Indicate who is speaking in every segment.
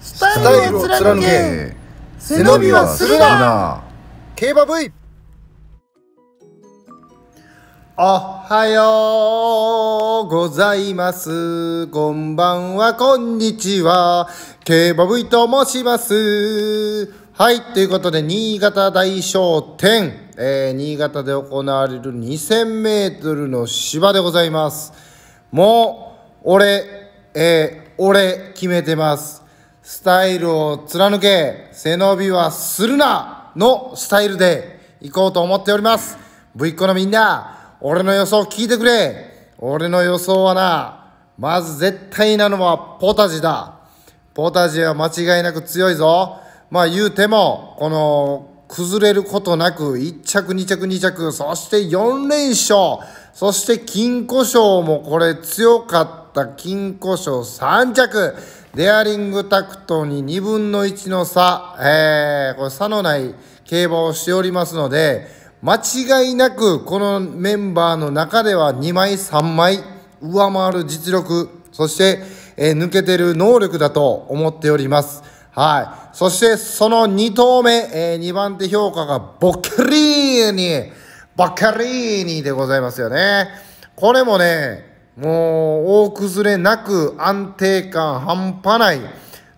Speaker 1: スタイルを貫け背伸びはするな競馬 V おはようございます。こんばんは、こんにちは。競馬 V と申します。はい、ということで、新潟大賞典。えー、新潟で行われる2000メートルの芝でございます。もう、俺、えー、俺、決めてます。スタイルを貫け、背伸びはするなのスタイルで行こうと思っております。V っ子のみんな、俺の予想聞いてくれ。俺の予想はな、まず絶対なのはポタジだ。ポタジは間違いなく強いぞ。まあ言うても、この、崩れることなく、1着、2着、2着、そして4連勝。そして金庫賞もこれ強かった金庫賞3着。デアリングタクトに2分の1の差、えー、これ差のない競馬をしておりますので、間違いなくこのメンバーの中では2枚3枚上回る実力、そして、えー、抜けてる能力だと思っております。はい。そしてその2投目、えー、2番手評価がボッケリーニ、ボッケリーニでございますよね。これもね、もう大崩れなく安定感半端ない。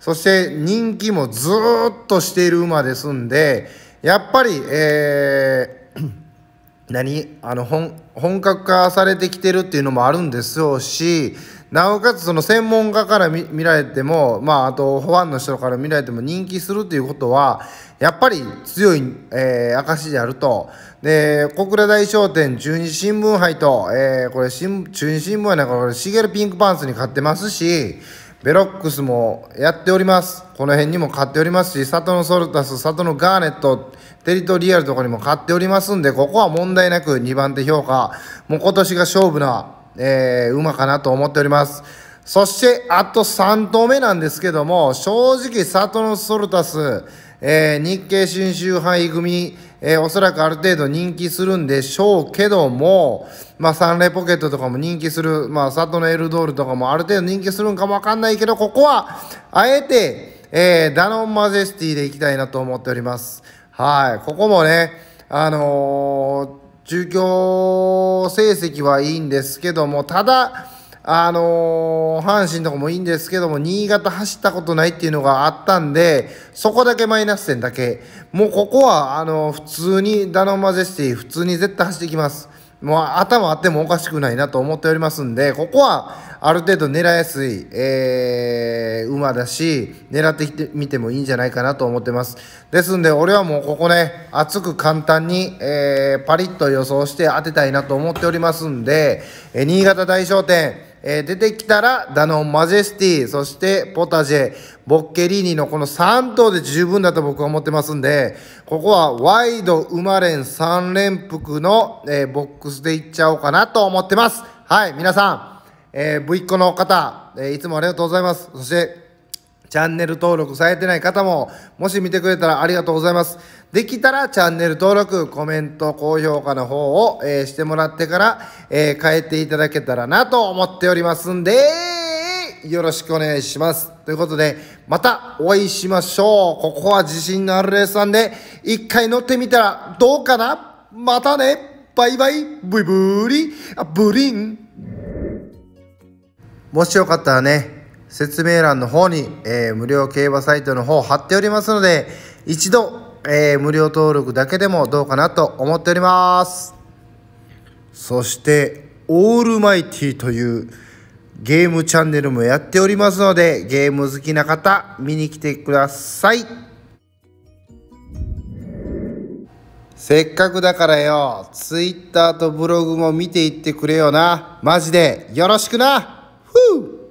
Speaker 1: そして人気もずっとしている馬ですんで、やっぱり、えー、何あの本本格化されてきてるっていうのもあるんですよしなおかつその専門家から見られてもまああと保安の人から見られても人気するっていうことはやっぱり強い、えー、証であると。で、小倉大商店、中日新聞杯と、えー、これ新、中日新聞杯ね、これ、シゲルピンクパンツに買ってますし、ベロックスもやっております。この辺にも買っておりますし、里のソルタス、里のガーネット、テリトリアルとかにも買っておりますんで、ここは問題なく2番手評価、もう今年が勝負な、えー、馬かなと思っております。そして、あと3投目なんですけども、正直、サトノソルタス、えー、日経新州杯組、えー、おそらくある程度人気するんでしょうけども、まあ、サンレポケットとかも人気する、まあ、サトノエルドールとかもある程度人気するんかもわかんないけど、ここは、あえて、えー、ダノンマジェスティでいきたいなと思っております。はい。ここもね、あの中京成績はいいんですけども、ただ、あのー、阪神とかもいいんですけども、新潟走ったことないっていうのがあったんで、そこだけマイナス点だけ。もうここは、あのー、普通にダノンマジェスティ、普通に絶対走っていきます。もう頭あってもおかしくないなと思っておりますんで、ここはある程度狙いやすい、えー、馬だし、狙ってきてみてもいいんじゃないかなと思ってます。ですんで、俺はもうここね、熱く簡単に、えー、パリッと予想して当てたいなと思っておりますんで、えー、新潟大商店、えー、出てきたら、ダノンマジェスティ、そしてポタジェ、ボッケリーニのこの3頭で十分だと僕は思ってますんで、ここはワイド生まれん3連複の、えー、ボックスでいっちゃおうかなと思ってます。はい、皆さん、えー、V っ子の方、えー、いつもありがとうございます。そして、チャンネル登録されてない方も、もし見てくれたらありがとうございます。できたらチャンネル登録、コメント、高評価の方を、えー、してもらってから、えー、変えていただけたらなと思っておりますんで、よろしくお願いします。ということで、またお会いしましょう。ここは自信のあるレースなんで、一回乗ってみたらどうかなまたねバイバイブイブリあブリンもしよかったらね、説明欄の方に、えー、無料競馬サイトの方貼っておりますので、一度、えー、無料登録だけでもどうかなと思っております。そして、オールマイティというゲームチャンネルもやっておりますので、ゲーム好きな方、見に来てください。せっかくだからよ、Twitter とブログも見ていってくれよな。マジで、よろしくなふう